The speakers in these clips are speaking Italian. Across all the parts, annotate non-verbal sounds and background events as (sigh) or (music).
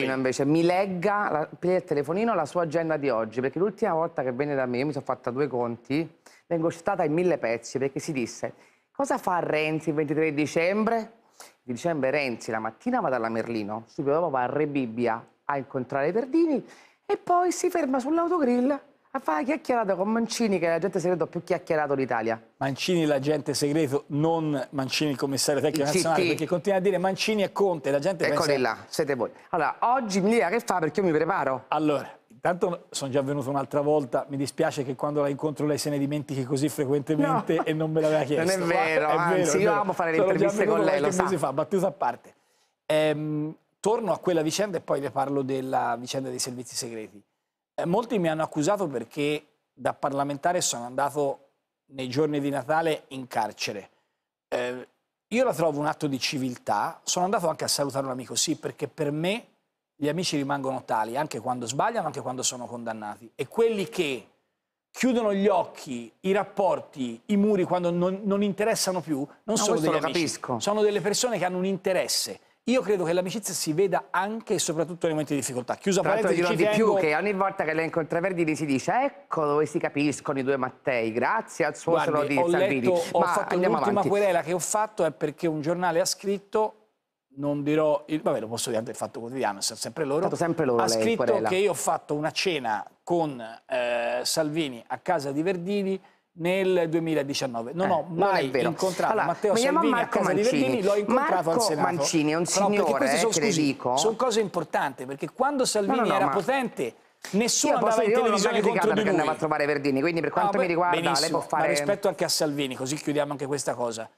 telefonino invece, mi legga la, per il telefonino la sua agenda di oggi, perché l'ultima volta che venne da me, io mi sono fatta due conti, vengo citata in mille pezzi perché si disse cosa fa Renzi il 23 dicembre? Di dicembre Renzi la mattina va dalla Merlino, subito dopo va a Rebibbia a incontrare i Verdini e poi si ferma sull'autogrill a fare la chiacchierata con Mancini, che è l'agente segreto più chiacchierato d'Italia. Mancini l'agente segreto, non Mancini il commissario tecnico il nazionale, perché continua a dire Mancini e Conte, la gente Eccoli pensa... là, siete voi. Allora, oggi mi dica che fa perché io mi preparo. Allora, intanto sono già venuto un'altra volta, mi dispiace che quando la incontro lei se ne dimentichi così frequentemente no. e non me l'aveva chiesto. Non è vero, è anzi, vero, io amo fare le sono interviste con lei, lo sa. mesi fa, battuta a parte. Ehm, torno a quella vicenda e poi le parlo della vicenda dei servizi segreti. Eh, molti mi hanno accusato perché da parlamentare sono andato nei giorni di Natale in carcere. Eh, io la trovo un atto di civiltà, sono andato anche a salutare un amico, sì, perché per me gli amici rimangono tali, anche quando sbagliano, anche quando sono condannati. E quelli che chiudono gli occhi, i rapporti, i muri quando non, non interessano più, non no, sono degli amici, capisco. sono delle persone che hanno un interesse. Io credo che l'amicizia si veda anche e soprattutto nei momenti di difficoltà. Chiusa Tra l'altro dirò di tengo... più che ogni volta che lei incontra Verdini si dice ecco dove si capiscono i due Mattei, grazie al suocero di ho Salvini. Letto, ho fatto l'ultima querela che ho fatto è perché un giornale ha scritto non dirò, il, vabbè lo posso dire del Fatto Quotidiano, è sempre loro, sempre loro ha lei, scritto querela. che io ho fatto una cena con eh, Salvini a casa di Verdini nel 2019. Non eh, ho mai non incontrato allora, Matteo Salvini a casa Mancini. di Verdini, l'ho incontrato Marco al Senato. Mancini è un signore, no, eh, sono, scusi, sono cose importanti, perché quando Salvini no, no, era ma... potente... Nessuno andava in televisione contro di lui. andava a trovare Verdini, quindi per quanto ah, beh, mi riguarda lei può fare... Ma rispetto anche a Salvini, così chiudiamo anche questa cosa.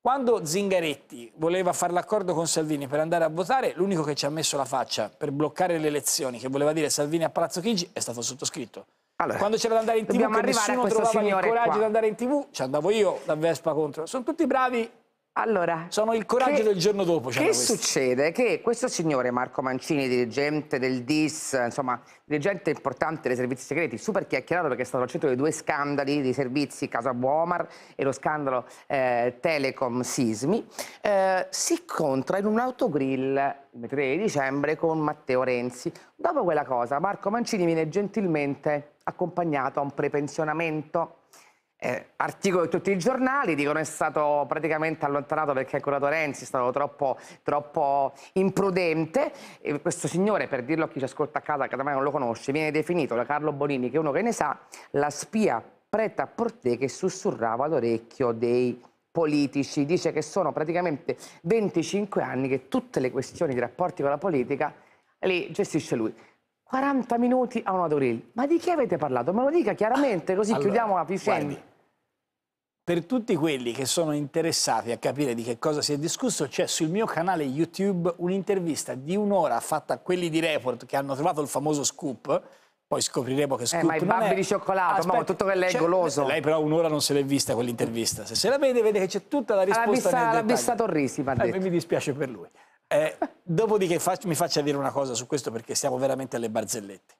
Quando Zingaretti voleva fare l'accordo con Salvini per andare a votare, l'unico che ci ha messo la faccia per bloccare le elezioni, che voleva dire Salvini a Palazzo Chigi, è stato sottoscritto. Allora, Quando c'era da andare in tv che nessuno trovava il coraggio qua. di andare in tv, ci andavo io da Vespa contro. Sono tutti bravi allora, sono il coraggio che, del giorno dopo. Che questo. succede? Che questo signore Marco Mancini, dirigente del DIS, insomma, dirigente importante dei servizi segreti, super chiacchierato perché è stato al centro dei due scandali di servizi, Casa Buomar e lo scandalo eh, Telecom Sismi, eh, si incontra in un autogrill il 3 dicembre con Matteo Renzi. Dopo quella cosa, Marco Mancini viene gentilmente accompagnato a un prepensionamento. Eh, articolo di tutti i giornali dicono è stato praticamente allontanato perché il curato Renzi è stato troppo, troppo imprudente e questo signore per dirlo a chi ci ascolta a casa che ormai non lo conosce viene definito da Carlo Bonini che è uno che ne sa la spia preta a portè che sussurrava all'orecchio dei politici dice che sono praticamente 25 anni che tutte le questioni di rapporti con la politica le gestisce lui 40 minuti a una Doril. Ma di chi avete parlato? Me lo dica chiaramente, così allora, chiudiamo la vicenda. Per tutti quelli che sono interessati a capire di che cosa si è discusso, c'è sul mio canale YouTube un'intervista di un'ora fatta a quelli di Report che hanno trovato il famoso scoop. Poi scopriremo che eh, scoop eh, ma i babbi è... di cioccolato, Aspetta, ma tutto che lei è goloso. Lei però un'ora non se l'è vista quell'intervista. Se se la vede, vede che c'è tutta la risposta alla vista, nel vista Torrisi, eh, Mi dispiace per lui. Eh, dopodiché fac mi faccia dire una cosa su questo perché siamo veramente alle barzellette.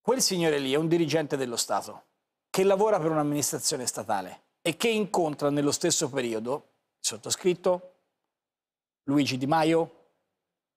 Quel signore lì è un dirigente dello Stato che lavora per un'amministrazione statale e che incontra nello stesso periodo il sottoscritto, Luigi Di Maio,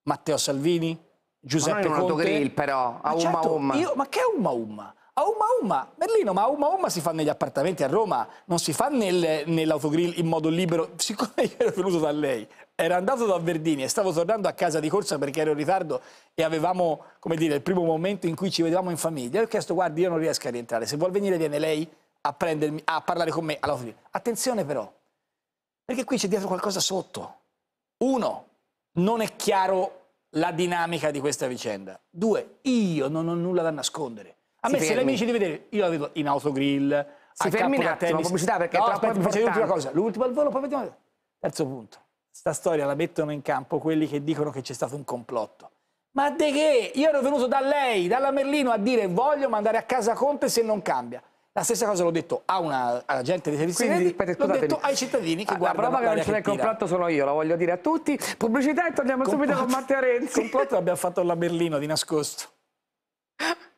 Matteo Salvini, Giuseppe ma non Conte. Ma però, a ma umma certo, umma. Io, ma che umma umma? a Umma Umma, Merlino, ma a Umma Umma si fa negli appartamenti a Roma, non si fa nel, nell'autogrill in modo libero. (laughs) Siccome io ero venuto da lei, ero andato da Verdini e stavo tornando a casa di corsa perché ero in ritardo e avevamo, come dire, il primo momento in cui ci vedevamo in famiglia, le ho chiesto, guardi, io non riesco a rientrare, se vuol venire viene lei a, prendermi, a parlare con me all'autogrill. Attenzione però, perché qui c'è dietro qualcosa sotto. Uno, non è chiaro la dinamica di questa vicenda. Due, io non ho nulla da nascondere. A me se fermi. lei mi dice di vedere, io la vedo in autogrill, si fermi un attimo, pubblicità perché no, è troppo l'ultima cosa, L'ultimo al volo, poi vediamo. Terzo punto. Sta storia la mettono in campo quelli che dicono che c'è stato un complotto. Ma de che? Io ero venuto da lei, dalla Merlino, a dire voglio mandare a casa Conte se non cambia. La stessa cosa l'ho detto a una agente di servizi Quindi, aspetta, l'ho detto ai cittadini che ah, guardano La prova che non c'è il complotto sono io, la voglio dire a tutti. Pubblicità e torniamo complotto. subito con Matteo Renzi. Il complotto l'abbiamo fatto alla Merlino di nascosto. (laughs)